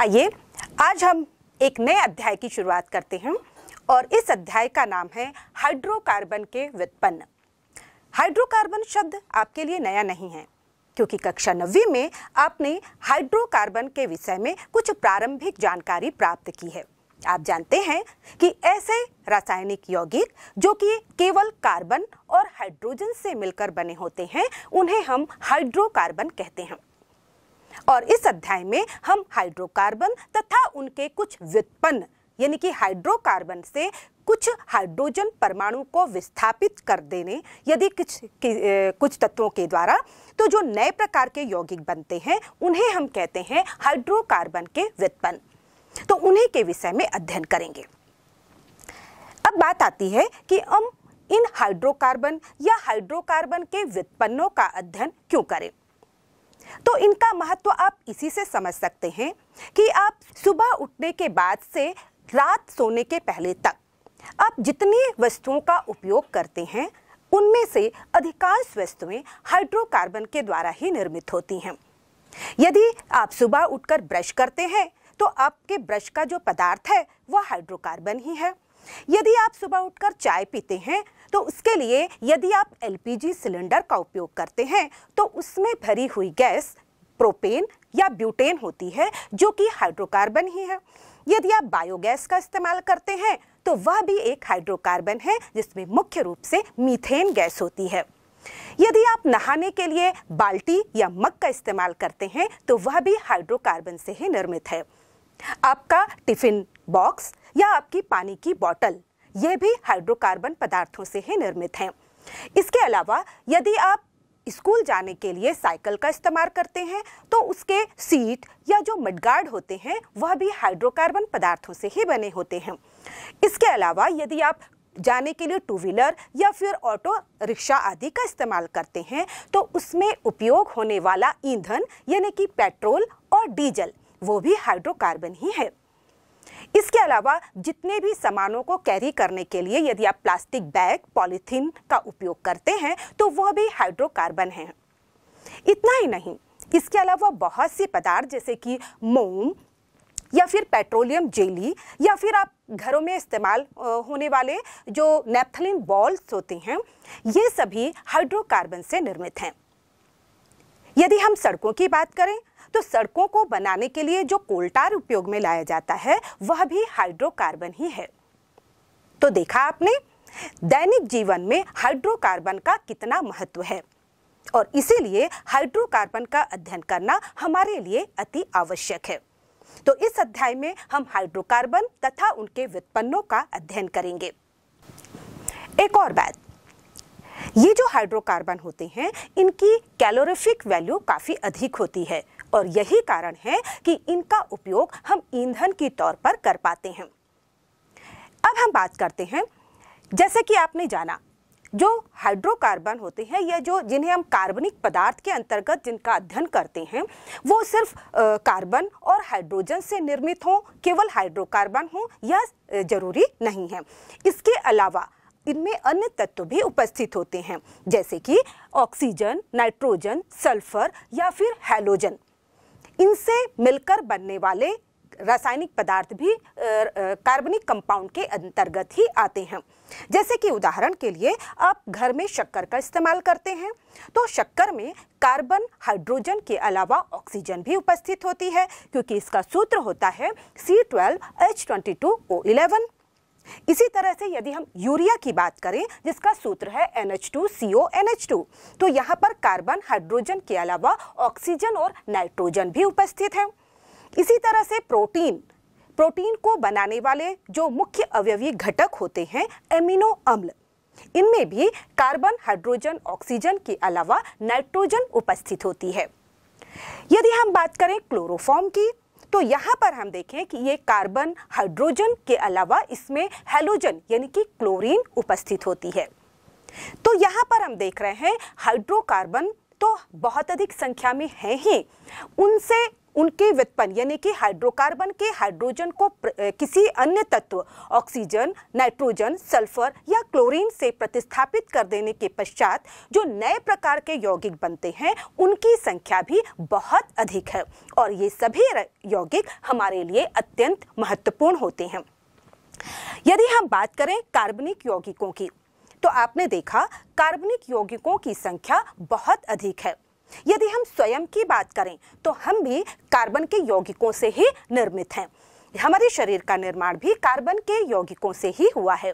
आइए आज हम एक नए अध्याय की शुरुआत करते हैं और इस अध्याय का नाम है हाइड्रोकार्बन के व्युत्पन्न हाइड्रोकार्बन शब्द आपके लिए नया नहीं है क्योंकि कक्षा नवी में आपने हाइड्रोकार्बन के विषय में कुछ प्रारंभिक जानकारी प्राप्त की है आप जानते हैं कि ऐसे रासायनिक यौगिक जो कि केवल कार्बन और हाइड्रोजन से मिलकर बने होते हैं उन्हें हम हाइड्रोकार्बन कहते हैं और इस अध्याय में हम हाइड्रोकार्बन तथा उनके कुछ व्युत्पन्न यानी कि हाइड्रोकार्बन से कुछ हाइड्रोजन परमाणु को विस्थापित कर देने यदि कुछ कुछ तत्वों के द्वारा तो जो नए प्रकार के यौगिक बनते हैं उन्हें हम कहते हैं हाइड्रोकार्बन के व्युत्पन्न तो उन्हीं के विषय में अध्ययन करेंगे अब बात आती है कि हम इन हाइड्रोकार्बन या हाइड्रोकार्बन के व्युत्पन्नों का अध्ययन क्यों करें तो इनका महत्व आप इसी से समझ सकते हैं कि आप सुबह उठने के बाद से रात सोने के पहले तक आप जितनी वस्तुओं का उपयोग करते हैं उनमें से अधिकांश वस्तुएं हाइड्रोकार्बन के द्वारा ही निर्मित होती हैं यदि आप सुबह उठकर ब्रश करते हैं तो आपके ब्रश का जो पदार्थ है वह हाइड्रोकार्बन ही है यदि आप सुबह उठकर चाय पीते हैं तो उसके लिए यदि आप एलपीजी सिलेंडर का उपयोग करते हैं तो उसमें भरी हुई गैस प्रोपेन या ब्यूटेन होती है जो कि हाइड्रोकार्बन ही है यदि आप बायोगैस का इस्तेमाल करते हैं तो वह भी एक हाइड्रोकार्बन है जिसमें मुख्य रूप से मीथेन गैस होती है यदि आप नहाने के लिए बाल्टी या मग का इस्तेमाल करते हैं तो वह भी हाइड्रोकार्बन से ही निर्मित है आपका टिफिन बॉक्स या आपकी पानी की बॉटल यह भी हाइड्रोकार्बन पदार्थों से ही निर्मित हैं इसके अलावा यदि आप स्कूल जाने के लिए साइकिल का इस्तेमाल करते हैं तो उसके सीट या जो मडगार्ड होते हैं वह भी हाइड्रोकार्बन पदार्थों से ही बने होते हैं इसके अलावा यदि आप जाने के लिए टू व्हीलर या फिर ऑटो रिक्शा आदि का इस्तेमाल करते हैं तो उसमें उपयोग होने वाला ईंधन यानी कि पेट्रोल और डीजल वो भी हाइड्रोकार्बन ही है इसके अलावा जितने भी सामानों को कैरी करने के लिए यदि आप प्लास्टिक बैग पॉलीथीन का उपयोग करते हैं तो वह भी हाइड्रोकार्बन है इतना ही नहीं इसके अलावा बहुत से पदार्थ जैसे कि मोम या फिर पेट्रोलियम जेली या फिर आप घरों में इस्तेमाल होने वाले जो नेपथलिन बॉल्स होते हैं ये सभी हाइड्रोकार्बन से निर्मित हैं यदि हम सड़कों की बात करें तो सड़कों को बनाने के लिए जो कोल्टार उपयोग में लाया जाता है वह भी हाइड्रोकार्बन ही है तो देखा आपने दैनिक जीवन में हाइड्रोकार्बन का कितना महत्व है और इसीलिए हाइड्रोकार्बन का अध्ययन करना हमारे लिए अति आवश्यक है तो इस अध्याय में हम हाइड्रोकार्बन तथा उनके व्युत्पन्नों का अध्ययन करेंगे एक और बात ये जो हाइड्रोकार्बन होते हैं इनकी कैलोरीफिक वैल्यू काफ़ी अधिक होती है और यही कारण है कि इनका उपयोग हम ईंधन के तौर पर कर पाते हैं अब हम बात करते हैं जैसे कि आपने जाना जो हाइड्रोकार्बन होते हैं या जो जिन्हें हम कार्बनिक पदार्थ के अंतर्गत जिनका अध्ययन करते हैं वो सिर्फ कार्बन और हाइड्रोजन से निर्मित हों केवल हाइड्रोकार्बन हों यह जरूरी नहीं है इसके अलावा इनमें अन्य तत्व भी उपस्थित होते हैं जैसे कि ऑक्सीजन नाइट्रोजन सल्फर या फिर हेलोजन इनसे मिलकर बनने वाले रासायनिक पदार्थ भी कार्बनिक कंपाउंड के अंतर्गत ही आते हैं जैसे कि उदाहरण के लिए आप घर में शक्कर का इस्तेमाल करते हैं तो शक्कर में कार्बन हाइड्रोजन के अलावा ऑक्सीजन भी उपस्थित होती है क्योंकि इसका सूत्र होता है C twelve H twenty two O eleven इसी तरह से यदि हम यूरिया की बात करें जिसका सूत्र है NH2CONH2 तो यहाँ पर कार्बन हाइड्रोजन के अलावा ऑक्सीजन और नाइट्रोजन भी उपस्थित है इसी तरह से प्रोटीन प्रोटीन को बनाने वाले जो मुख्य अवयवी घटक होते हैं एमिनो अम्ल इनमें भी कार्बन हाइड्रोजन ऑक्सीजन के अलावा नाइट्रोजन उपस्थित होती है यदि हम बात करें क्लोरोफॉर्म की तो यहाँ पर हम देखें कि ये कार्बन हाइड्रोजन के अलावा इसमें हेलोजन यानी कि क्लोरीन उपस्थित होती है तो यहाँ पर हम देख रहे हैं हाइड्रोकार्बन तो बहुत अधिक संख्या में है ही उनसे उनके व्युत्पन्न यानी कि हाइड्रोकार्बन के हाइड्रोजन को किसी अन्य तत्व ऑक्सीजन नाइट्रोजन सल्फर या क्लोरीन से प्रतिस्थापित कर देने के पश्चात जो नए प्रकार के यौगिक बनते हैं उनकी संख्या भी बहुत अधिक है और ये सभी यौगिक हमारे लिए अत्यंत महत्वपूर्ण होते हैं यदि हम बात करें कार्बनिक यौगिकों की तो आपने देखा कार्बनिक यौगिकों की संख्या बहुत अधिक है यदि हम स्वयं की बात करें तो हम भी कार्बन के यौगिकों से ही निर्मित हैं हमारे शरीर का निर्माण भी कार्बन के यौगिकों से ही हुआ है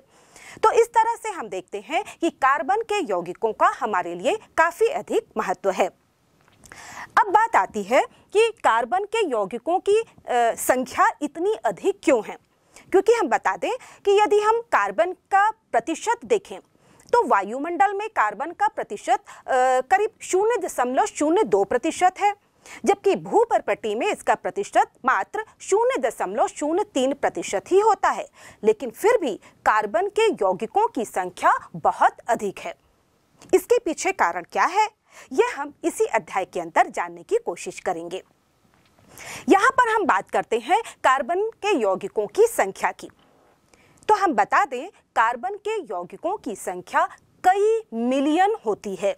तो इस तरह से हम देखते हैं कि कार्बन के यौगिकों का हमारे लिए काफ़ी अधिक महत्व है अब बात आती है कि कार्बन के यौगिकों की आ, संख्या इतनी अधिक क्यों है क्योंकि हम बता दें कि यदि हम कार्बन का प्रतिशत देखें तो वायुमंडल में कार्बन का प्रतिशत करीब शून्य दशमलव शून्य दो प्रतिशत है जबकि भूपरपटी में इसका प्रतिशत मात्र शून्य दशमलव शून्य तीन प्रतिशत ही होता है लेकिन फिर भी कार्बन के यौगिकों की संख्या बहुत अधिक है इसके पीछे कारण क्या है यह हम इसी अध्याय के अंदर जानने की कोशिश करेंगे यहाँ पर हम बात करते हैं कार्बन के यौगिकों की संख्या की तो हम बता दें कार्बन के यौगिकों की संख्या कई मिलियन होती है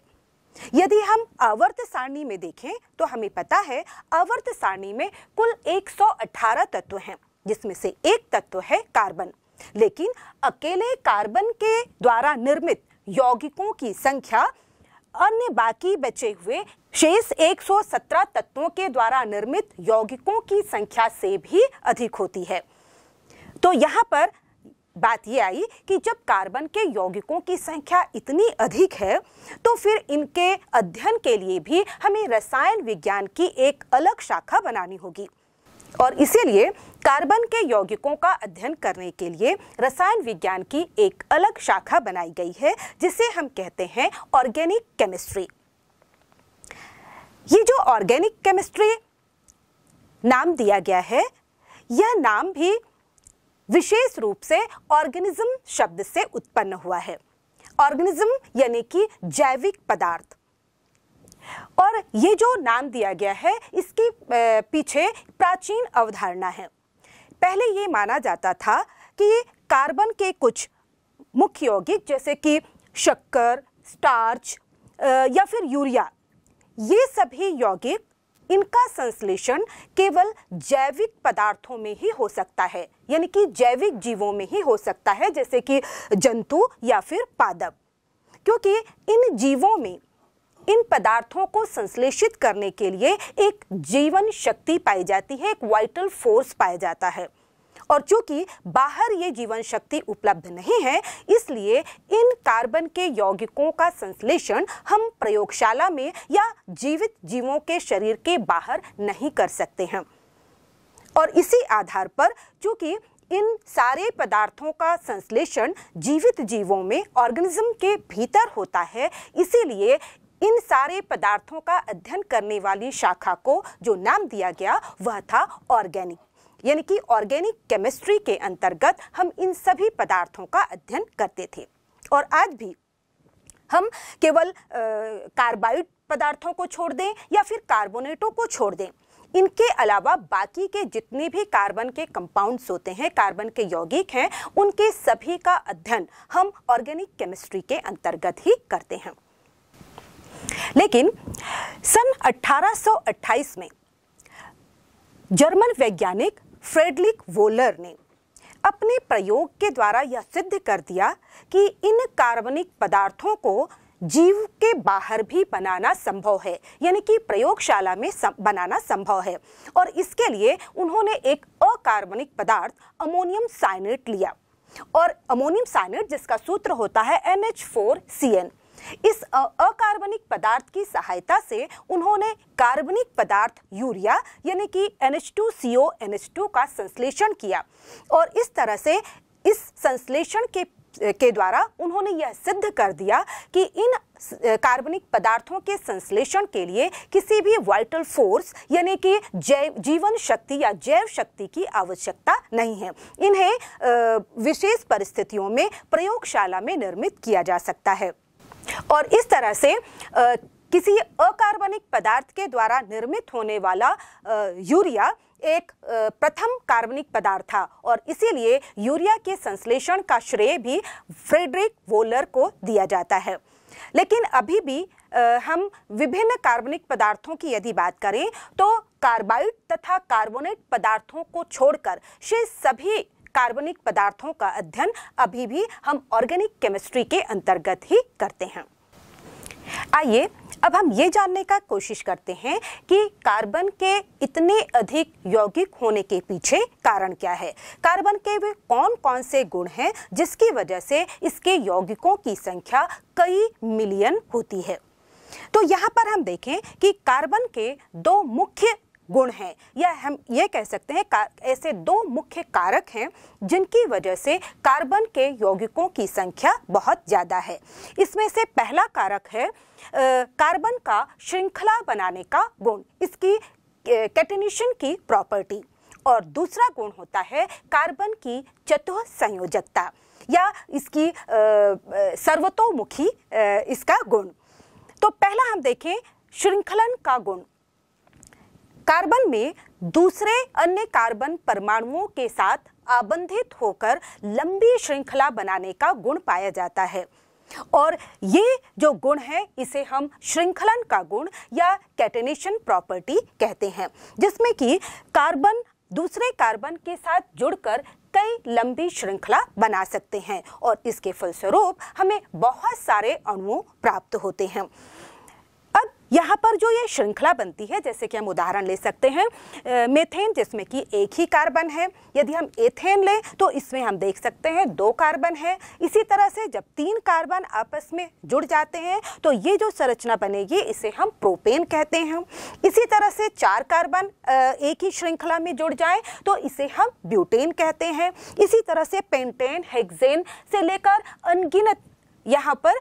यदि हम आवर्त सारणी में देखें तो हमें पता है आवर्त सारणी में कुल 118 तत्व हैं जिसमें से एक तत्व है कार्बन लेकिन अकेले कार्बन के द्वारा निर्मित यौगिकों की संख्या अन्य बाकी बचे हुए शेष 117 तत्वों के द्वारा निर्मित यौगिकों की संख्या से भी अधिक होती है तो यहाँ पर बात ये आई कि जब कार्बन के यौगिकों की संख्या इतनी अधिक है तो फिर इनके अध्ययन के लिए भी हमें रसायन विज्ञान की एक अलग शाखा बनानी होगी और इसीलिए कार्बन के यौगिकों का अध्ययन करने के लिए रसायन विज्ञान की एक अलग शाखा बनाई गई है जिसे हम कहते हैं ऑर्गेनिक केमिस्ट्री ये जो ऑर्गेनिक केमिस्ट्री नाम दिया गया है यह नाम भी विशेष रूप से ऑर्गेनिज्म शब्द से उत्पन्न हुआ है ऑर्गेनिज्म यानी कि जैविक पदार्थ और ये जो नाम दिया गया है इसके पीछे प्राचीन अवधारणा है पहले ये माना जाता था कि कार्बन के कुछ मुख्य यौगिक जैसे कि शक्कर स्टार्च या फिर यूरिया ये सभी यौगिक इनका संश्लेषण केवल जैविक पदार्थों में ही हो सकता है यानी कि जैविक जीवों में ही हो सकता है जैसे कि जंतु या फिर पादप क्योंकि इन जीवों में इन पदार्थों को संश्लेषित करने के लिए एक जीवन शक्ति पाई जाती है एक वाइटल फोर्स पाया जाता है और चूंकि बाहर ये जीवन शक्ति उपलब्ध नहीं है इसलिए इन कार्बन के यौगिकों का संश्लेषण हम प्रयोगशाला में या जीवित जीवों के शरीर के बाहर नहीं कर सकते हैं और इसी आधार पर चूंकि इन सारे पदार्थों का संश्लेषण जीवित जीवों में ऑर्गेनिज्म के भीतर होता है इसीलिए इन सारे पदार्थों का अध्ययन करने वाली शाखा को जो नाम दिया गया वह था ऑर्गेनिक यानी कि ऑर्गेनिक केमिस्ट्री के अंतर्गत हम इन सभी पदार्थों का अध्ययन करते थे और आज भी हम केवल कार्बाइड पदार्थों को छोड़ दें या फिर कार्बोनेटों को छोड़ दें इनके अलावा बाकी के जितने भी कार्बन के कंपाउंड्स होते हैं कार्बन के यौगिक हैं उनके सभी का अध्ययन हम ऑर्गेनिक केमिस्ट्री के अंतर्गत ही करते हैं लेकिन सन 1828 में जर्मन वैज्ञानिक फ्रेडरिक वोलर ने अपने प्रयोग के द्वारा यह सिद्ध कर दिया कि इन कार्बनिक पदार्थों को जीव के बाहर भी बनाना संभव है यानी कि प्रयोगशाला में सम, बनाना संभव है और इसके लिए उन्होंने एक अकार्बनिक पदार्थ अमोनियम साइनेट लिया और अमोनियम साइनेट जिसका सूत्र होता है N H four C N इस अकार्बनिक पदार्थ की सहायता से उन्होंने कार्बनिक पदार्थ यूरिया यानी कि एच टू का संश्लेषण किया और इस तरह से इस संश्लेषण के के द्वारा उन्होंने यह सिद्ध कर दिया कि इन कार्बनिक पदार्थों के संश्लेषण के लिए किसी भी वाइटल फोर्स यानी कि जैव जीवन शक्ति या जैव शक्ति की आवश्यकता नहीं है इन्हें विशेष परिस्थितियों में प्रयोगशाला में निर्मित किया जा सकता है और इस तरह से आ, किसी अकार्बनिक पदार्थ के द्वारा निर्मित होने वाला आ, यूरिया एक प्रथम कार्बनिक पदार्थ था और इसीलिए यूरिया के संश्लेषण का श्रेय भी फ्रेडरिक वोलर को दिया जाता है लेकिन अभी भी हम विभिन्न कार्बनिक पदार्थों की यदि बात करें तो कार्बाइड तथा कार्बोनेट पदार्थों को छोड़कर शेष सभी कार्बनिक पदार्थों का अध्ययन अभी भी हम ऑर्गेनिक केमिस्ट्री के अंतर्गत ही करते हैं आइए अब हम ये जानने का कोशिश करते हैं कि कार्बन के इतने अधिक यौगिक होने के पीछे कारण क्या है कार्बन के वे कौन कौन से गुण हैं जिसकी वजह से इसके यौगिकों की संख्या कई मिलियन होती है तो यहाँ पर हम देखें कि कार्बन के दो मुख्य गुण हैं या हम ये कह सकते हैं ऐसे दो मुख्य कारक हैं जिनकी वजह से कार्बन के यौगिकों की संख्या बहुत ज़्यादा है इसमें से पहला कारक है कार्बन का श्रृंखला बनाने का गुण इसकी कैटनीशन की प्रॉपर्टी और दूसरा गुण होता है कार्बन की चतुः संयोजकता या इसकी सर्वतोमुखी इसका गुण तो पहला हम देखें श्रृंखलन का गुण कार्बन में दूसरे अन्य कार्बन परमाणुओं के साथ आबंधित होकर लंबी श्रृंखला बनाने का गुण पाया जाता है और ये जो गुण है इसे हम श्रृंखलन का गुण या कैटेनेशन प्रॉपर्टी कहते हैं जिसमें कि कार्बन दूसरे कार्बन के साथ जुड़कर कई लंबी श्रृंखला बना सकते हैं और इसके फलस्वरूप हमें बहुत सारे अणुओं प्राप्त होते हैं यहाँ पर जो ये श्रृंखला बनती है जैसे कि हम उदाहरण ले सकते हैं मेथेन जिसमें कि एक ही कार्बन है यदि हम एथेन लें तो इसमें हम देख सकते हैं दो कार्बन है इसी तरह से जब तीन कार्बन आपस में जुड़ जाते हैं तो ये जो संरचना बनेगी इसे हम प्रोपेन कहते हैं इसी तरह से चार कार्बन एक ही श्रृंखला में जुड़ जाए तो इसे हम ब्यूटेन कहते हैं इसी तरह से पेंटेन हेक्सेन से लेकर अनगिनत यहाँ पर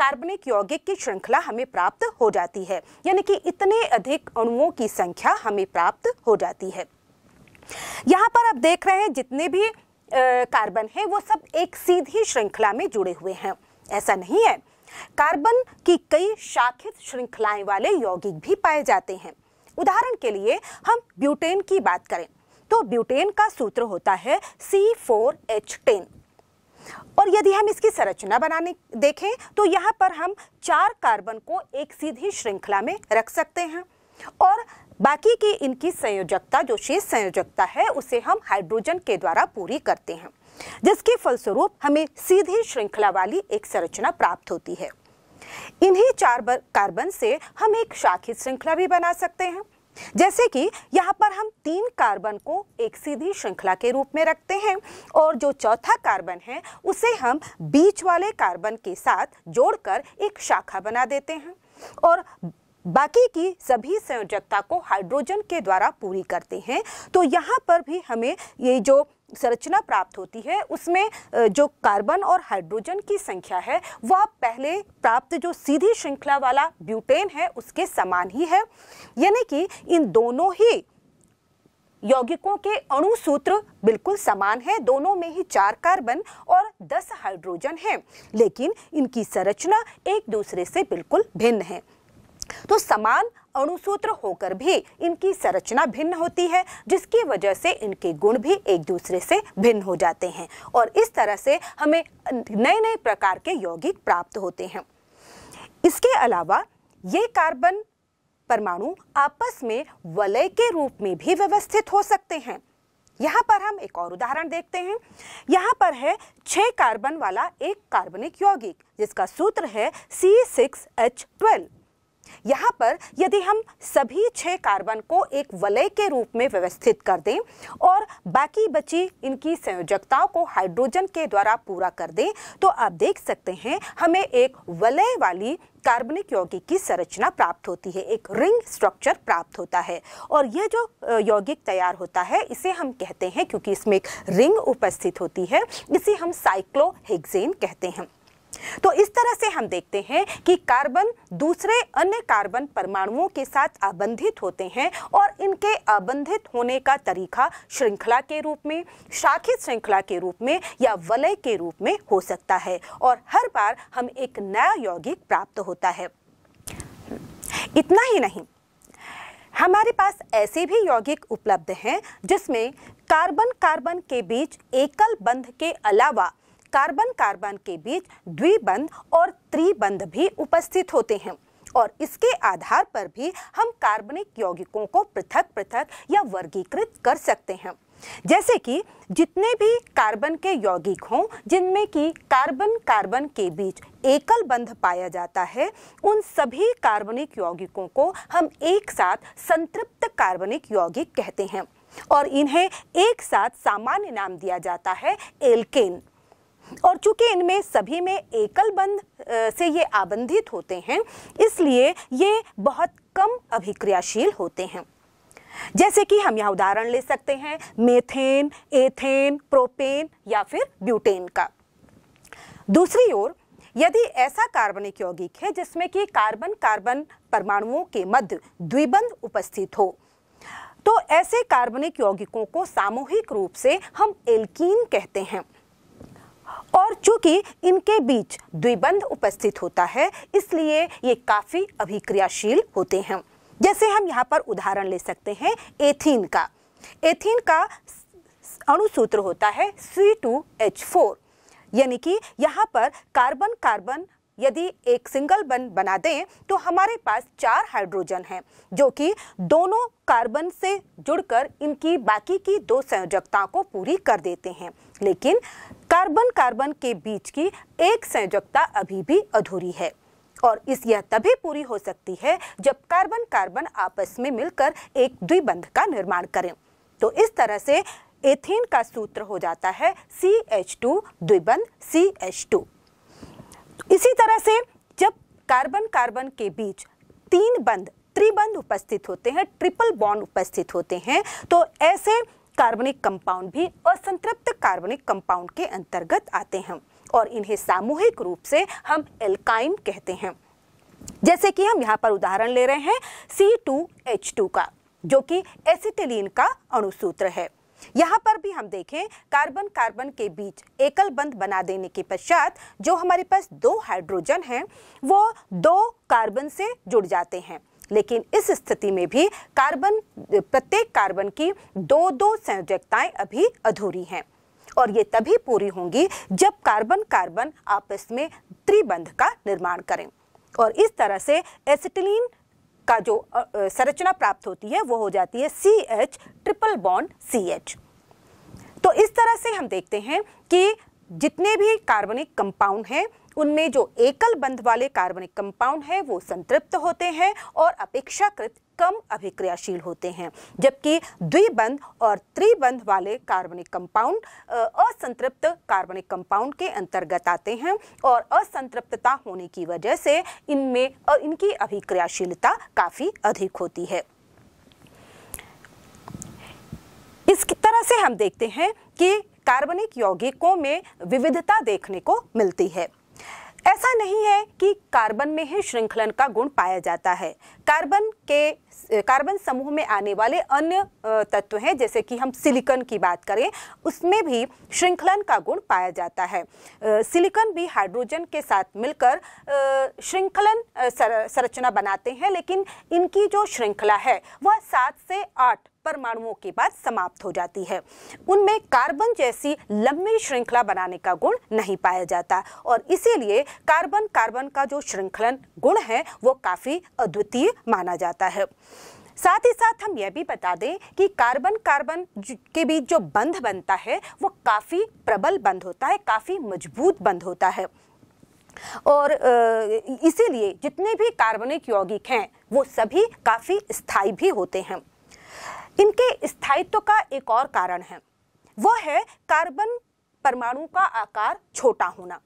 कार्बनिक यौगिक की श्रृंखला हमें प्राप्त हो जाती है यानी कि इतने अधिक अणुओं की संख्या हमें प्राप्त हो जाती है यहाँ पर आप देख रहे हैं जितने भी कार्बन हैं वो सब एक सीधी श्रृंखला में जुड़े हुए हैं ऐसा नहीं है कार्बन की कई शाखित श्रृंखलाएं वाले यौगिक भी पाए जाते हैं उदाहरण के लिए हम ब्यूटेन की बात करें तो ब्यूटेन का सूत्र होता है सी फोर एच टेन और यदि हम इसकी संरचना बनाने देखें तो यहाँ पर हम चार कार्बन को एक सीधी श्रृंखला में रख सकते हैं और बाकी की इनकी संयोजकता जो शेष संयोजकता है उसे हम हाइड्रोजन के द्वारा पूरी करते हैं जिसके फलस्वरूप हमें सीधी श्रृंखला वाली एक संरचना प्राप्त होती है इन्हीं चार कार्बन से हम एक शाखित श्रृंखला भी बना सकते हैं जैसे कि यहाँ पर हम तीन कार्बन को एक सीधी श्रृंखला के रूप में रखते हैं और जो चौथा कार्बन है उसे हम बीच वाले कार्बन के साथ जोड़कर एक शाखा बना देते हैं और बाकी की सभी संयोजकता को हाइड्रोजन के द्वारा पूरी करते हैं तो यहाँ पर भी हमें ये जो संरचना प्राप्त होती है उसमें जो कार्बन और हाइड्रोजन की संख्या है वह पहले प्राप्त जो सीधी श्रृंखला वाला ब्यूटेन है उसके समान ही है यानी कि इन दोनों ही यौगिकों के अणु सूत्र बिल्कुल समान है दोनों में ही चार कार्बन और दस हाइड्रोजन हैं लेकिन इनकी संरचना एक दूसरे से बिल्कुल भिन्न है तो समान अणुसूत्र होकर भी इनकी संरचना भिन्न होती है जिसकी वजह से इनके गुण भी एक दूसरे से भिन्न हो जाते हैं और इस तरह से हमें नए नए प्रकार के यौगिक प्राप्त होते हैं इसके अलावा ये कार्बन परमाणु आपस में वलय के रूप में भी व्यवस्थित हो सकते हैं यहाँ पर हम एक और उदाहरण देखते हैं यहाँ पर है छः कार्बन वाला एक कार्बनिक यौगिक जिसका सूत्र है सी सिक्स एच ट्वेल्व यहाँ पर यदि हम सभी छः कार्बन को एक वलय के रूप में व्यवस्थित कर दें और बाकी बची इनकी संयोजकताओं को हाइड्रोजन के द्वारा पूरा कर दें तो आप देख सकते हैं हमें एक वलय वाली कार्बनिक यौगिक की संरचना प्राप्त होती है एक रिंग स्ट्रक्चर प्राप्त होता है और यह जो यौगिक तैयार होता है इसे हम कहते हैं क्योंकि इसमें एक रिंग उपस्थित होती है इसे हम साइक्लोहेक्सेन कहते हैं तो इस तरह से हम देखते हैं कि कार्बन दूसरे अन्य कार्बन परमाणुओं के साथ आबंधित होते हैं और इनके आबंधित होने का तरीका श्रृंखला के रूप में शाखित श्रृंखला के रूप में या वलय के रूप में हो सकता है और हर बार हम एक नया यौगिक प्राप्त होता है इतना ही नहीं हमारे पास ऐसे भी यौगिक उपलब्ध हैं जिसमें कार्बन कार्बन के बीच एकल बंध के अलावा कार्बन कार्बन के बीच द्विबंध और त्रिबंध भी उपस्थित होते हैं और इसके आधार पर भी हम कार्बनिक यौगिकों को पृथक पृथक या वर्गीकृत कर सकते हैं जैसे कि जितने भी कार्बन के यौगिक हों जिनमें कि कार्बन कार्बन के बीच एकल बंध पाया जाता है उन सभी कार्बनिक यौगिकों को हम एक साथ संतृप्त कार्बनिक यौगिक कहते हैं और इन्हें एक साथ सामान्य नाम दिया जाता है एल्केन और चूंकि इनमें सभी में एकल बंध से ये आबंधित होते हैं इसलिए ये बहुत कम अभिक्रियाशील होते हैं जैसे कि हम यहाँ उदाहरण ले सकते हैं मेथेन एथेन प्रोपेन या फिर ब्यूटेन का दूसरी ओर यदि ऐसा कार्बनिक यौगिक है जिसमें कि कार्बन कार्बन परमाणुओं के मध्य द्विबंध उपस्थित हो तो ऐसे कार्बनिक यौगिकों को सामूहिक रूप से हम एल्कीन कहते हैं और चूंकि इनके बीच द्विबंध उपस्थित होता है इसलिए ये काफ़ी अभिक्रियाशील होते हैं जैसे हम यहाँ पर उदाहरण ले सकते हैं एथीन का एथीन का अणुसूत्र होता है सी टू एच फोर यानी कि यहाँ पर कार्बन कार्बन यदि एक सिंगल बन बना दें तो हमारे पास चार हाइड्रोजन हैं जो कि दोनों कार्बन से जुड़कर इनकी बाकी की दो संयोजकताओं को पूरी कर देते हैं लेकिन कार्बन कार्बन के बीच की एक संयोजकता अभी भी अधूरी है और इस यह तभी पूरी हो सकती है जब कार्बन कार्बन आपस में मिलकर एक द्विबंध का निर्माण करें तो इस तरह से एथेन का सूत्र हो जाता है सी एच टू द्विबंध सी एच टू इसी तरह से जब कार्बन कार्बन के बीच तीन बंद त्रिबंध उपस्थित होते हैं ट्रिपल बॉन्ड उपस्थित होते हैं तो ऐसे कार्बनिक कंपाउंड भी असंतृप्त कार्बनिक कंपाउंड के अंतर्गत आते हैं और इन्हें सामूहिक रूप से हम एल्काइन कहते हैं जैसे कि हम यहाँ पर उदाहरण ले रहे हैं सी टू एच टू का जो कि एसिटिलीन का अणुसूत्र है यहाँ पर भी हम देखें कार्बन कार्बन के बीच एकल बंद बना देने के पश्चात जो हमारे पास दो हाइड्रोजन हैं वो दो कार्बन से जुड़ जाते हैं लेकिन इस स्थिति में भी कार्बन प्रत्येक कार्बन की दो दो संयोजकताएं अभी अधूरी हैं और ये तभी पूरी होंगी जब कार्बन कार्बन आपस में त्रिबंध का निर्माण करें और इस तरह से एसिटिलीन का जो संरचना प्राप्त होती है वो हो जाती है C H triple bond C H तो इस तरह से हम देखते हैं कि जितने भी कार्बनिक कंपाउंड हैं उनमें जो एकल बंध वाले कार्बनिक कंपाउंड है वो संतृप्त होते हैं और अपेक्षाकृत कम अभिक्रियाशील होते हैं जबकि द्विबंध और त्रिबंध वाले कार्बनिक कंपाउंड असंतृप्त कार्बनिक कंपाउंड के अंतर्गत आते हैं और असंतृप्तता होने की वजह से इनमें इनकी अभिक्रियाशीलता काफ़ी अधिक होती है इस तरह से हम देखते हैं कि कार्बनिक यौगिकों में विविधता देखने को मिलती है ऐसा नहीं है कि कार्बन में ही श्रृंखलन का गुण पाया जाता है कार्बन के कार्बन समूह में आने वाले अन्य तत्व हैं जैसे कि हम सिलिकन की बात करें उसमें भी श्रृंखलन का गुण पाया जाता है सिलिकन भी हाइड्रोजन के साथ मिलकर श्रृंखलन संरचना बनाते हैं लेकिन इनकी जो श्रृंखला है वह सात से आठ परमाणुओं के बाद समाप्त हो जाती है उनमें कार्बन जैसी लंबी श्रृंखला बनाने का गुण नहीं पाया जाता और इसीलिए कार्बन कार्बन का जो श्रृंखलन गुण है वो काफ़ी अद्वितीय माना जाता है साथ ही साथ हम यह भी बता दें कि कार्बन कार्बन के बीच जो बंध बनता है वो काफ़ी प्रबल बंध होता है काफ़ी मजबूत बंध होता है और इसीलिए जितने भी कार्बनिक यौगिक हैं वो सभी काफ़ी स्थायी भी होते हैं इनके स्थायित्व का एक और कारण है वो है कार्बन परमाणु का आकार छोटा होना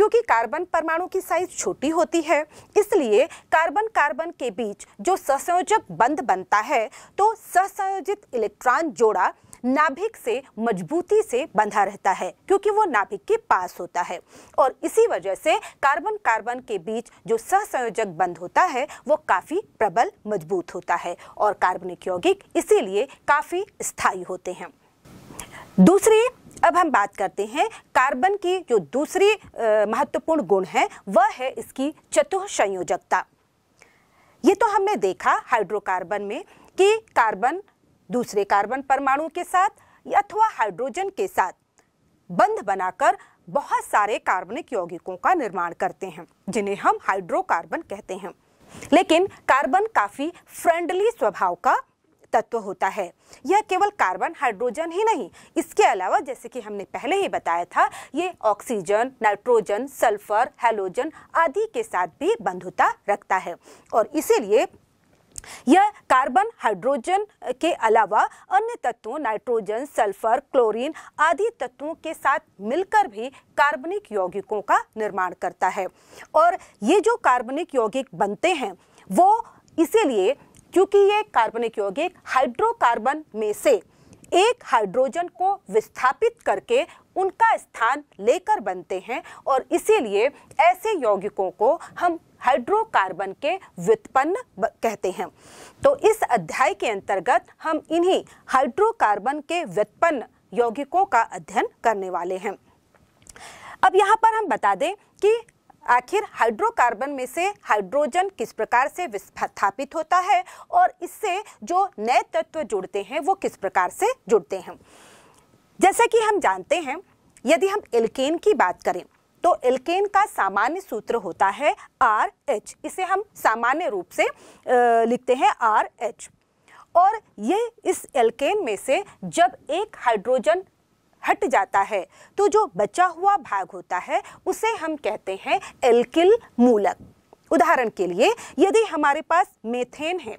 क्योंकि कार्बन परमाणु की साइज छोटी होती है इसलिए कार्बन कार्बन के बीच जो ससंयोजक बंध बनता है तो ससंयोजित इलेक्ट्रॉन जोड़ा नाभिक से मजबूती से बंधा रहता है क्योंकि वो नाभिक के पास होता है और इसी वजह से कार्बन कार्बन के बीच जो सहसंयोजक बंध होता है वो काफ़ी प्रबल मजबूत होता है और कार्बनिक यौगिक इसीलिए काफ़ी स्थायी होते हैं दूसरी अब हम बात करते हैं कार्बन की जो दूसरी महत्वपूर्ण गुण है वह है इसकी चतुसंयोजकता संयोजकता ये तो हमने देखा हाइड्रोकार्बन में कि कार्बन दूसरे कार्बन परमाणु के साथ अथवा हाइड्रोजन के साथ बंध बनाकर बहुत सारे कार्बनिक यौगिकों का निर्माण करते हैं जिन्हें हम हाइड्रोकार्बन कहते हैं लेकिन कार्बन काफ़ी फ्रेंडली स्वभाव का तत्व होता है यह केवल कार्बन हाइड्रोजन ही नहीं इसके अलावा जैसे कि हमने पहले ही बताया था ये ऑक्सीजन नाइट्रोजन सल्फर हेलोजन आदि के साथ भी बंधुता रखता है और इसीलिए यह कार्बन हाइड्रोजन के अलावा अन्य तत्वों नाइट्रोजन सल्फर क्लोरीन आदि तत्वों के साथ मिलकर भी कार्बनिक यौगिकों का निर्माण करता है और ये जो कार्बनिक यौगिक बनते हैं वो इसीलिए क्योंकि ये कार्बनिक यौगिक हाइड्रोकार्बन में से एक हाइड्रोजन को विस्थापित करके उनका स्थान लेकर बनते हैं और इसीलिए ऐसे यौगिकों को हम हाइड्रोकार्बन के व्युत्पन्न कहते हैं तो इस अध्याय के अंतर्गत हम इन्हीं हाइड्रोकार्बन के व्युत्पन्न यौगिकों का अध्ययन करने वाले हैं अब यहाँ पर हम बता दें कि आखिर हाइड्रोकार्बन में से हाइड्रोजन किस प्रकार से विस्थापित होता है और इससे जो नए तत्व जुड़ते हैं वो किस प्रकार से जुड़ते हैं जैसे कि हम जानते हैं यदि हम एल्केन की बात करें तो एल्केन का सामान्य सूत्र होता है आर एच इसे हम सामान्य रूप से लिखते हैं आर एच और ये इस एल्केन में से जब एक हाइड्रोजन हट जाता है तो जो बचा हुआ भाग होता है उसे हम कहते हैं एल्किल मूलक उदाहरण के लिए यदि हमारे पास मेथेन है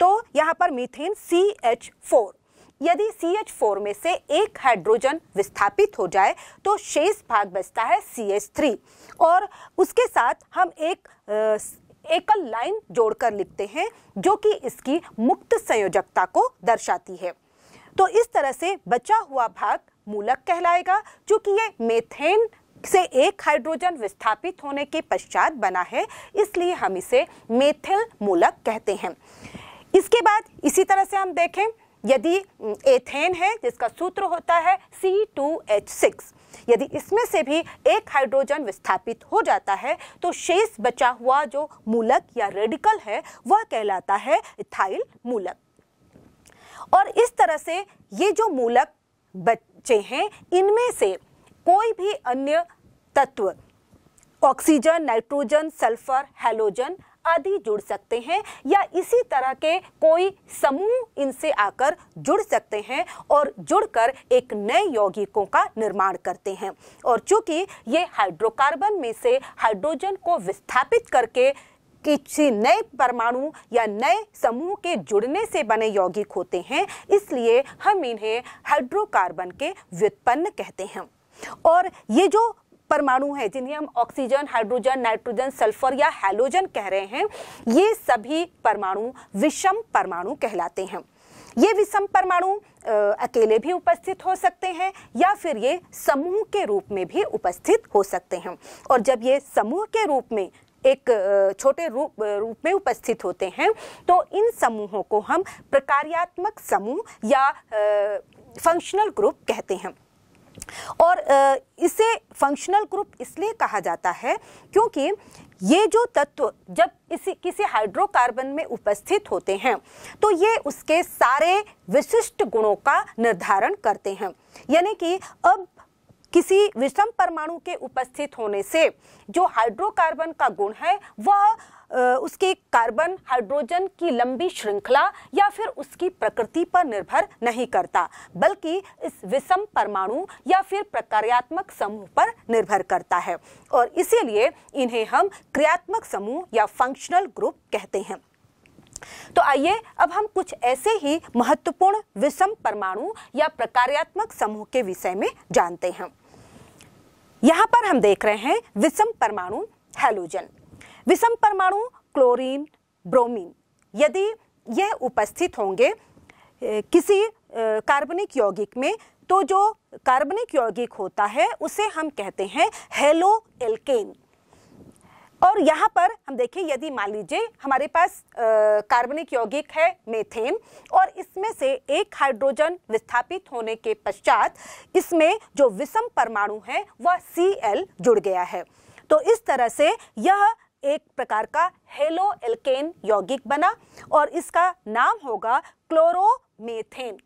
तो यहाँ पर मीथेन सी एच फोर यदि सी एच फोर में से एक हाइड्रोजन विस्थापित हो जाए तो शेष भाग बचता है सी एच थ्री और उसके साथ हम एक एकल लाइन जोड़कर लिखते हैं जो कि इसकी मुक्त संयोजकता को दर्शाती है तो इस तरह से बचा हुआ भाग मूलक कहलाएगा कि ये मेथेन से एक हाइड्रोजन विस्थापित होने के पश्चात बना है इसलिए हम इसे मेथिल मूलक कहते हैं इसके बाद इसी तरह से हम देखें यदि एथेन है जिसका सूत्र होता है C2H6 यदि इसमें से भी एक हाइड्रोजन विस्थापित हो जाता है तो शेष बचा हुआ जो मूलक या रेडिकल है वह कहलाता है इथाइल मूलक और इस तरह से ये जो मूलक बच्चे हैं इनमें से कोई भी अन्य तत्व ऑक्सीजन नाइट्रोजन सल्फर हेलोजन आदि जुड़ सकते हैं या इसी तरह के कोई समूह इनसे आकर जुड़ सकते हैं और जुड़कर एक नए यौगिकों का निर्माण करते हैं और चूंकि ये हाइड्रोकार्बन में से हाइड्रोजन को विस्थापित करके किसी नए परमाणु या नए समूह के जुड़ने से बने यौगिक होते हैं इसलिए हम इन्हें हाइड्रोकार्बन के व्युत्पन्न कहते हैं और ये जो परमाणु है जिन्हें हम ऑक्सीजन हाइड्रोजन नाइट्रोजन सल्फर या हेलोजन कह रहे हैं ये सभी परमाणु विषम परमाणु कहलाते हैं ये विषम परमाणु अकेले भी उपस्थित हो सकते हैं या फिर ये समूह के रूप में भी उपस्थित हो सकते हैं और जब ये समूह के रूप में एक छोटे रूप रूप में उपस्थित होते हैं तो इन समूहों को हम प्रकार्यात्मक समूह या फंक्शनल ग्रुप कहते हैं और इसे फंक्शनल ग्रुप इसलिए कहा जाता है क्योंकि ये जो तत्व जब इसी किसी हाइड्रोकार्बन में उपस्थित होते हैं तो ये उसके सारे विशिष्ट गुणों का निर्धारण करते हैं यानी कि अब किसी विषम परमाणु के उपस्थित होने से जो हाइड्रोकार्बन का गुण है वह उसके कार्बन हाइड्रोजन की लंबी श्रृंखला या फिर उसकी प्रकृति पर निर्भर नहीं करता बल्कि इस विषम परमाणु या फिर प्रकार्यात्मक समूह पर निर्भर करता है और इसीलिए इन्हें हम क्रियात्मक समूह या फंक्शनल ग्रुप कहते हैं तो आइए अब हम कुछ ऐसे ही महत्वपूर्ण विषम परमाणु या प्रकार्यात्मक समूह के विषय में जानते हैं यहाँ पर हम देख रहे हैं विषम परमाणु हेलोजन विषम परमाणु क्लोरीन ब्रोमीन यदि यह उपस्थित होंगे किसी कार्बनिक यौगिक में तो जो कार्बनिक यौगिक होता है उसे हम कहते हैं हेलो एल्केन और यहाँ पर हम देखें यदि मान लीजिए हमारे पास कार्बनिक यौगिक है मेथेन और इसमें से एक हाइड्रोजन विस्थापित होने के पश्चात इसमें जो विषम परमाणु है वह सी एल जुड़ गया है तो इस तरह से यह एक प्रकार का हेलो एल्केन यौगिक बना और इसका नाम होगा क्लोरोमेथेन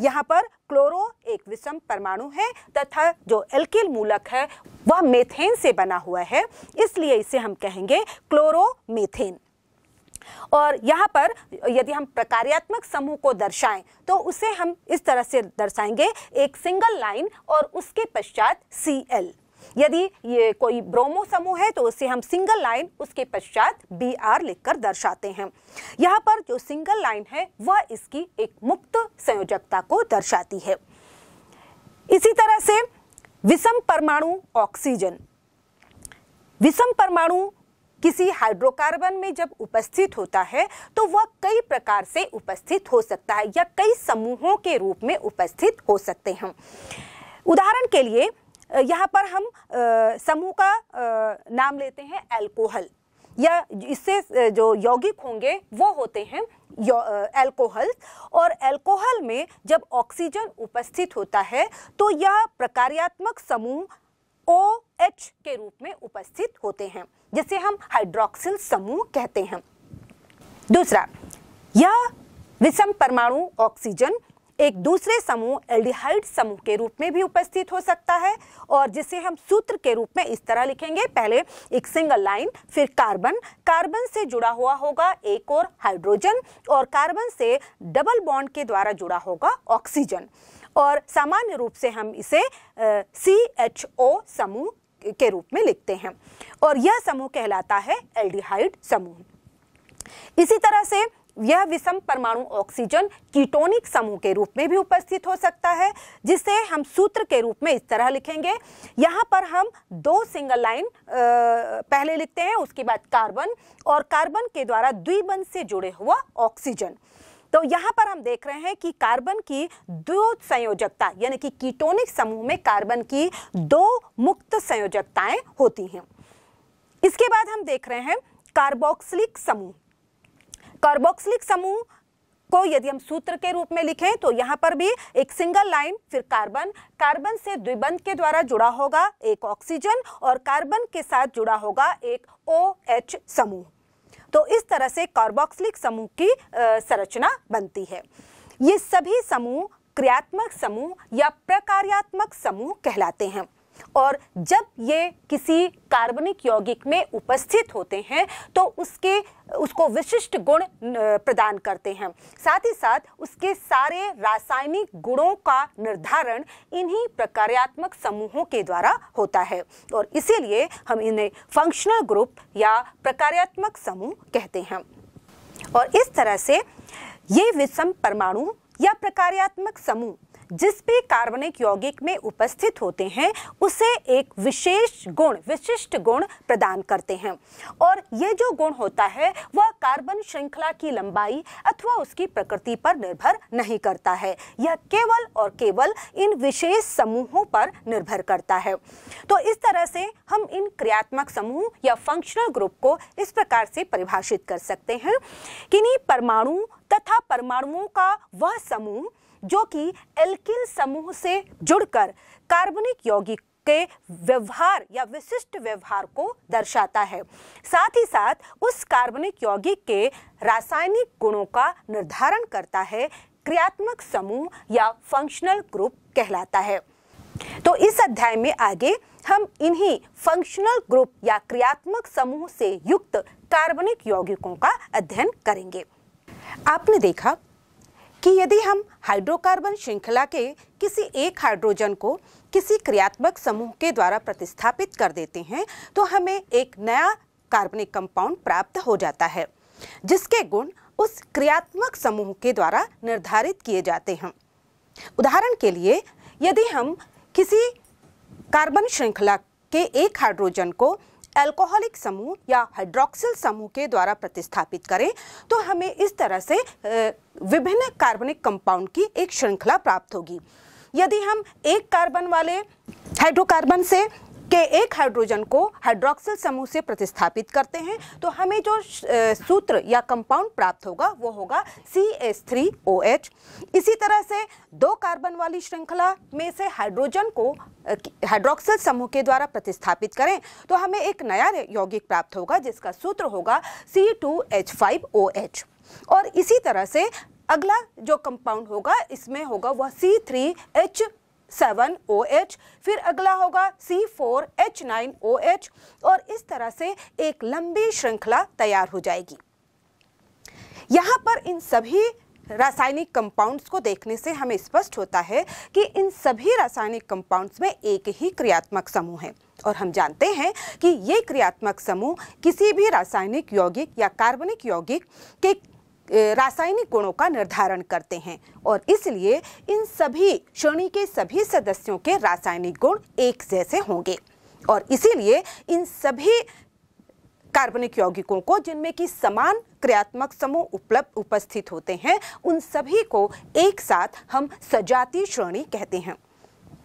यहाँ पर क्लोरो एक विषम परमाणु है तथा जो एल्किल मूलक है वह मेथेन से बना हुआ है इसलिए इसे हम कहेंगे क्लोरोमेथेन और यहाँ पर यदि हम प्रकार्यात्मक समूह को दर्शाएं तो उसे हम इस तरह से दर्शाएंगे एक सिंगल लाइन और उसके पश्चात सी एल यदि ये कोई ब्रोमो समूह है तो उसे हम सिंगल लाइन उसके पश्चात बी आर लिखकर दर्शाते हैं यहाँ पर जो सिंगल लाइन है वह इसकी एक मुक्त संयोजकता को दर्शाती है इसी तरह से विषम परमाणु ऑक्सीजन विषम परमाणु किसी हाइड्रोकार्बन में जब उपस्थित होता है तो वह कई प्रकार से उपस्थित हो सकता है या कई समूहों के रूप में उपस्थित हो सकते हैं उदाहरण के लिए यहाँ पर हम समूह का नाम लेते हैं एल्कोहल या इससे जो यौगिक होंगे वो होते हैं एल्कोहल और एल्कोहल में जब ऑक्सीजन उपस्थित होता है तो यह प्रकार्यात्मक समूह ओ एच के रूप में उपस्थित होते हैं जिसे हम हाइड्रोक्सिल समूह कहते हैं दूसरा यह विषम परमाणु ऑक्सीजन एक दूसरे समूह एल्डिहाइड समूह के रूप में भी उपस्थित हो सकता है और जिसे हम सूत्र के रूप में इस तरह लिखेंगे पहले एक सिंगल लाइन फिर कार्बन कार्बन से जुड़ा हुआ होगा एक और हाइड्रोजन और कार्बन से डबल बॉन्ड के द्वारा जुड़ा होगा ऑक्सीजन और सामान्य रूप से हम इसे सी एच ओ समूह के रूप में लिखते हैं और यह समूह कहलाता है एल्डिहाइड समूह इसी तरह से यह विषम परमाणु ऑक्सीजन कीटोनिक समूह के रूप में भी उपस्थित हो सकता है जिसे हम सूत्र के रूप में इस तरह लिखेंगे यहाँ पर हम दो सिंगल लाइन पहले लिखते हैं उसके बाद कार्बन और कार्बन के द्वारा द्विबंध से जुड़े हुआ ऑक्सीजन तो यहाँ पर हम देख रहे हैं कि कार्बन की दो संयोजकता यानी कि कीटोनिक समूह में कार्बन की दो मुक्त संयोजकताएं होती हैं इसके बाद हम देख रहे हैं कार्बोक्सिलिक समूह कार्बोक्सिलिक समूह को यदि हम सूत्र के रूप में लिखें तो यहाँ पर भी एक सिंगल लाइन फिर कार्बन कार्बन से द्विबंध के द्वारा जुड़ा होगा एक ऑक्सीजन और कार्बन के साथ जुड़ा होगा एक ओ OH समूह तो इस तरह से कार्बोक्सिलिक समूह की संरचना बनती है ये सभी समूह क्रियात्मक समूह या प्रकार्यात्मक समूह कहलाते हैं और जब ये किसी कार्बनिक यौगिक में उपस्थित होते हैं तो उसके उसको विशिष्ट गुण प्रदान करते हैं साथ ही साथ उसके सारे रासायनिक गुणों का निर्धारण इन्हीं प्रकार्यात्मक समूहों के द्वारा होता है और इसीलिए हम इन्हें फंक्शनल ग्रुप या प्रकार्यात्मक समूह कहते हैं और इस तरह से ये विषम परमाणु या प्रकार्यात्मक समूह जिस भी कार्बनिक यौगिक में उपस्थित होते हैं उसे एक विशेष गुण विशिष्ट गुण प्रदान करते हैं और ये जो गुण होता है वह कार्बन श्रृंखला की लंबाई अथवा उसकी प्रकृति पर निर्भर नहीं करता है यह केवल और केवल इन विशेष समूहों पर निर्भर करता है तो इस तरह से हम इन क्रियात्मक समूह या फंक्शनल ग्रुप को इस प्रकार से परिभाषित कर सकते हैं किन्हीं परमाणु तथा परमाणुओं का वह समूह जो कि एल्किल समूह से जुड़कर कार्बनिक यौगिक के व्यवहार या विशिष्ट व्यवहार को दर्शाता है साथ ही साथ उस कार्बनिक यौगिक के रासायनिक गुणों का निर्धारण करता है क्रियात्मक समूह या फंक्शनल ग्रुप कहलाता है तो इस अध्याय में आगे हम इन्हीं फंक्शनल ग्रुप या क्रियात्मक समूह से युक्त कार्बनिक यौगिकों का अध्ययन करेंगे आपने देखा कि यदि हम हाइड्रोकार्बन श्रृंखला के किसी एक हाइड्रोजन को किसी क्रियात्मक समूह के द्वारा प्रतिस्थापित कर देते हैं तो हमें एक नया कार्बनिक कंपाउंड प्राप्त हो जाता है जिसके गुण उस क्रियात्मक समूह के द्वारा निर्धारित किए जाते हैं उदाहरण के लिए यदि हम किसी कार्बन श्रृंखला के एक हाइड्रोजन को एल्कोहलिक समूह या हाइड्रोक्सिल समूह के द्वारा प्रतिस्थापित करें तो हमें इस तरह से विभिन्न कार्बनिक कंपाउंड की एक श्रृंखला प्राप्त होगी यदि हम एक कार्बन वाले हाइड्रोकार्बन से के एक हाइड्रोजन को हाइड्रोक्सिल समूह से प्रतिस्थापित करते हैं तो हमें जो सूत्र या कंपाउंड प्राप्त होगा वो होगा C S three O H इसी तरह से दो कार्बन वाली श्रृंखला में से हाइड्रोजन को हाइड्रोक्सिल समूह के द्वारा प्रतिस्थापित करें तो हमें एक नया यौगिक प्राप्त होगा जिसका सूत्र होगा C two H five O H और इसी तरह से अगला जो कंपाउंड होगा इसमें होगा वह C three H seven O H फिर अगला होगा C four H nine O H और इस तरह से एक लंबी श्रृंखला तैयार हो जाएगी यहाँ पर इन सभी रासायनिक कंपाउंड्स को देखने से हमें स्पष्ट होता है कि इन सभी रासायनिक कंपाउंड्स में एक ही क्रियात्मक समूह है और हम जानते हैं कि ये क्रियात्मक समूह किसी भी रासायनिक यौगिक या कार्बनिक यौगिक के रासायनिक गुणों का निर्धारण करते हैं और इसलिए इन सभी श्रेणी के सभी सदस्यों के रासायनिक गुण एक जैसे होंगे और इसीलिए इन सभी कार्बनिक यौगिकों को जिनमें कि समान क्रियात्मक समूह उपलब्ध उपस्थित होते हैं उन सभी को एक साथ हम सजातीय श्रेणी कहते हैं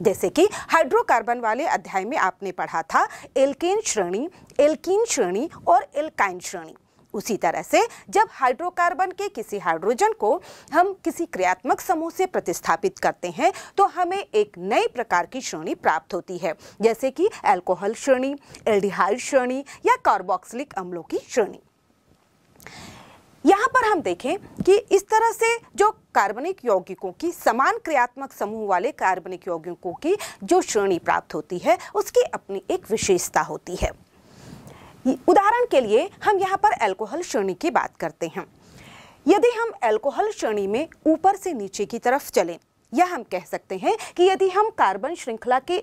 जैसे कि हाइड्रोकार्बन वाले अध्याय में आपने पढ़ा था एल्केन श्रेणी एल्कीन श्रेणी और एल्काइन श्रेणी उसी तरह से जब हाइड्रोकार्बन के किसी हाइड्रोजन को हम किसी क्रियात्मक समूह से प्रतिस्थापित करते हैं तो हमें एक नई प्रकार की श्रेणी प्राप्त होती है जैसे कि एल्कोहल श्रेणी एल्डिहाइड श्रेणी या कार्बोक्सिलिक अम्लों की श्रेणी यहाँ पर हम देखें कि इस तरह से जो कार्बनिक यौगिकों की समान क्रियात्मक समूह वाले कार्बनिक यौगिकों की जो श्रेणी प्राप्त होती है उसकी अपनी एक विशेषता होती है उदाहरण के लिए हम यहाँ पर एल्कोहल श्रेणी की बात करते हैं यदि हम एल्कोहल श्रेणी में ऊपर से नीचे की तरफ चलें या हम कह सकते हैं कि यदि हम कार्बन श्रृंखला के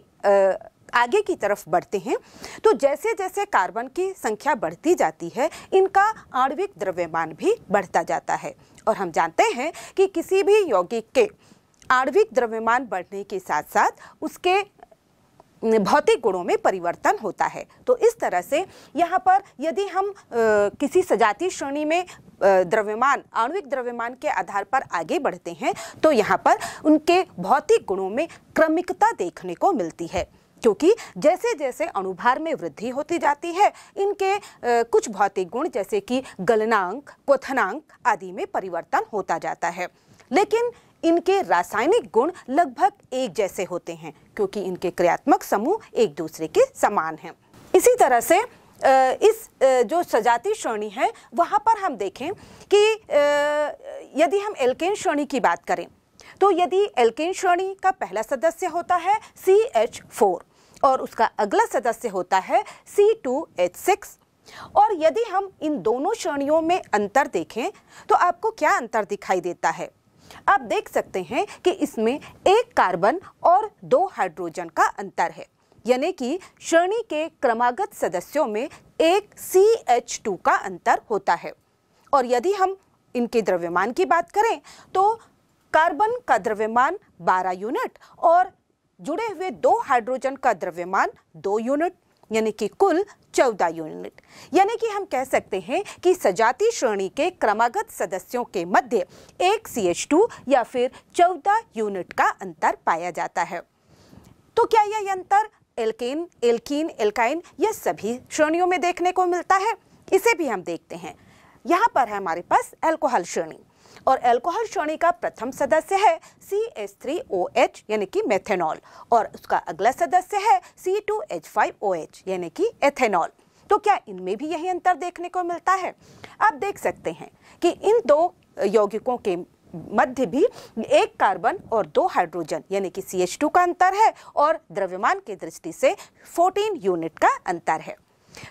आगे की तरफ बढ़ते हैं तो जैसे जैसे कार्बन की संख्या बढ़ती जाती है इनका आणविक द्रव्यमान भी बढ़ता जाता है और हम जानते हैं कि किसी भी यौगिक के आणविक द्रव्यमान बढ़ने के साथ साथ उसके भौतिक गुणों में परिवर्तन होता है तो इस तरह से यहाँ पर यदि हम किसी सजाती श्रेणी में द्रव्यमान आणविक द्रव्यमान के आधार पर आगे बढ़ते हैं तो यहाँ पर उनके भौतिक गुणों में क्रमिकता देखने को मिलती है क्योंकि जैसे जैसे अणुभार में वृद्धि होती जाती है इनके कुछ भौतिक गुण जैसे कि गलनांक क्वथनांक आदि में परिवर्तन होता जाता है लेकिन इनके रासायनिक गुण लगभग एक जैसे होते हैं क्योंकि इनके क्रियात्मक समूह एक दूसरे के समान हैं इसी तरह से इस जो सजाती श्रेणी है वहाँ पर हम देखें कि यदि हम एल्केन श्रेणी की बात करें तो यदि एल्केन श्रेणी का पहला सदस्य होता है सी एच फोर और उसका अगला सदस्य होता है सी टू एच सिक्स और यदि हम इन दोनों श्रेणियों में अंतर देखें तो आपको क्या अंतर दिखाई देता है आप देख सकते हैं कि इसमें एक कार्बन और दो हाइड्रोजन का अंतर है यानी कि श्रेणी के क्रमागत सदस्यों में एक सी एच टू का अंतर होता है और यदि हम इनके द्रव्यमान की बात करें तो कार्बन का द्रव्यमान 12 यूनिट और जुड़े हुए दो हाइड्रोजन का द्रव्यमान 2 यूनिट यानी कि कुल चौदह यूनिट यानी कि हम कह सकते हैं कि सजाती श्रेणी के क्रमागत सदस्यों के मध्य एक सी एच टू या फिर चौदह यूनिट का अंतर पाया जाता है तो क्या यह अंतर एल्केन एल्कीन एल्काइन यह सभी श्रेणियों में देखने को मिलता है इसे भी हम देखते हैं यहाँ पर है हमारे पास एल्कोहल श्रेणी और अल्कोहल श्रेणी का प्रथम सदस्य है C H three O H यानी कि मेथेनॉल और उसका अगला सदस्य है C two H five O H यानी कि एथेनॉल तो क्या इनमें भी यही अंतर देखने को मिलता है आप देख सकते हैं कि इन दो यौगिकों के मध्य भी एक कार्बन और दो हाइड्रोजन यानी कि सी एच टू का अंतर है और द्रव्यमान की दृष्टि से 14 यूनिट का अंतर है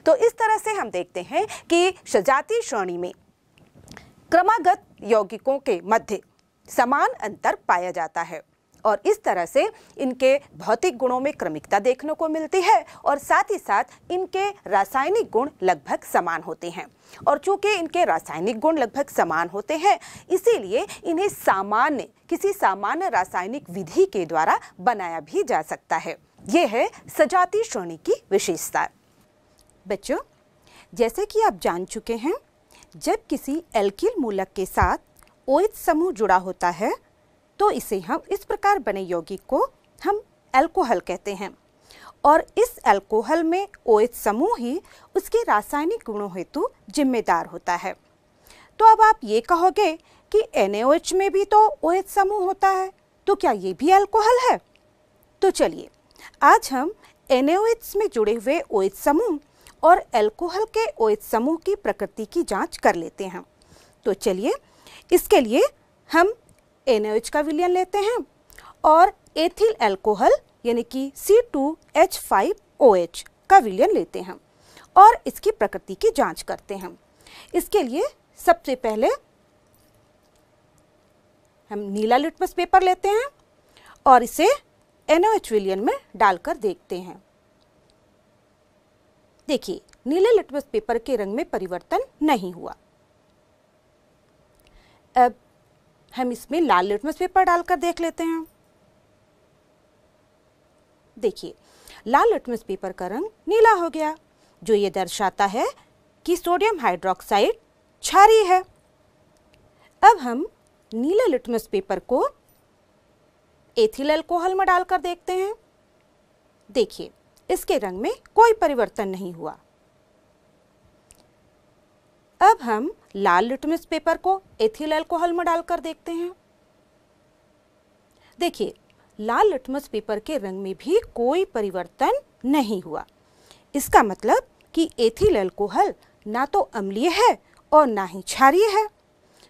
तो इस तरह से हम देखते हैं कि सजातीय श्रेणी में क्रमागत यौगिकों के मध्य समान अंतर पाया जाता है और इस तरह से इनके भौतिक गुणों में क्रमिकता देखने को मिलती है और साथ ही साथ इनके रासायनिक गुण लगभग समान होते हैं और चूंकि इनके रासायनिक गुण लगभग समान होते हैं इसीलिए इन्हें सामान्य किसी सामान्य रासायनिक विधि के द्वारा बनाया भी जा सकता है ये है सजाती श्रेणी की विशेषता बच्चों जैसे कि आप जान चुके हैं जब किसी एल्किल मूलक के साथ ओएच समूह जुड़ा होता है तो इसे हम इस प्रकार बने यौगिक को हम एल्कोहल कहते हैं और इस एल्कोहल में ओएच समूह ही उसके रासायनिक गुणों हेतु जिम्मेदार होता है तो अब आप ये कहोगे कि एन में भी तो ओएच समूह होता है तो क्या ये भी एल्कोहल है तो चलिए आज हम एन में जुड़े हुए ओएच समूह और एल्कोहल के ओएच समूह की प्रकृति की जांच कर लेते हैं तो चलिए इसके लिए हम एन का विलयन लेते हैं और एथिल एल्कोहल यानी कि C two H five O H का विलयन लेते हैं और इसकी प्रकृति की जांच करते हैं इसके लिए सबसे पहले हम नीला लिटमस पेपर लेते हैं और इसे एच विलियन में डालकर देखते हैं देखिए नीले लिटमस पेपर के रंग में परिवर्तन नहीं हुआ अब हम इसमें लाल लिटमस पेपर डालकर देख लेते हैं देखिए लाल लिटमस पेपर का रंग नीला हो गया जो ये दर्शाता है कि सोडियम हाइड्रोक्साइड क्षारीय है अब हम नीला लिटमस पेपर को एथिल अल्कोहल में डालकर देखते हैं देखिए इसके रंग में कोई परिवर्तन नहीं हुआ अब हम लाल लिटमस पेपर को एथिल अल्कोहल में डालकर देखते हैं देखिए लाल लिटमस पेपर के रंग में भी कोई परिवर्तन नहीं हुआ इसका मतलब कि एथिल अल्कोहल ना तो अम्लीय है और ना ही क्षारीय है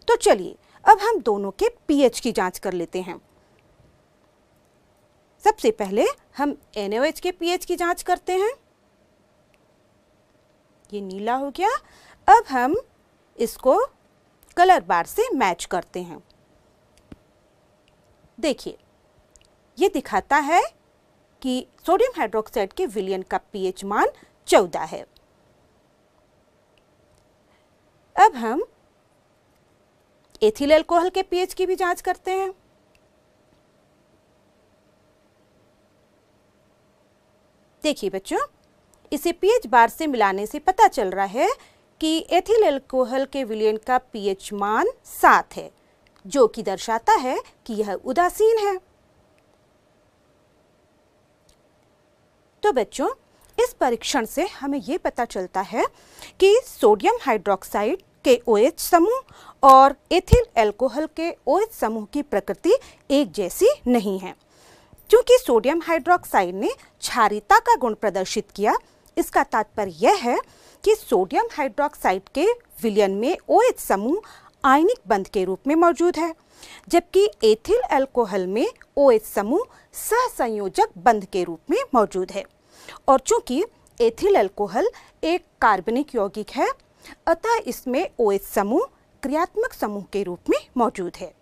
तो चलिए अब हम दोनों के पीएच की जांच कर लेते हैं सबसे पहले हम एन के पीएच की जांच करते हैं ये नीला हो गया अब हम इसको कलर बार से मैच करते हैं देखिए ये दिखाता है कि सोडियम हाइड्रोक्साइड के विलियन का पीएच मान 14 है अब हम एथिल एल्कोहल के पीएच की भी जांच करते हैं देखिए बच्चों इसे पीएच बार से मिलाने से पता चल रहा है कि एथिल एल्कोहल के विलयन का पीएच मान सात है जो कि दर्शाता है कि यह उदासीन है तो बच्चों इस परीक्षण से हमें ये पता चलता है कि सोडियम हाइड्रोक्साइड के ओएच समूह और एथिल एल्कोहल के ओएच समूह की प्रकृति एक जैसी नहीं है क्योंकि सोडियम हाइड्रोक्साइड ने क्षारिता का गुण प्रदर्शित किया इसका तात्पर्य यह है कि सोडियम हाइड्रोक्साइड के विलयन में ओ OH समूह आयनिक बंध के रूप में मौजूद है जबकि एथिल एल्कोहल में ओ OH समूह सहसंयोजक बंध के रूप में मौजूद है और चूंकि एथिल एल्कोहल एक कार्बनिक यौगिक है अतः इसमें ओ OH समूह क्रियात्मक समूह के रूप में मौजूद है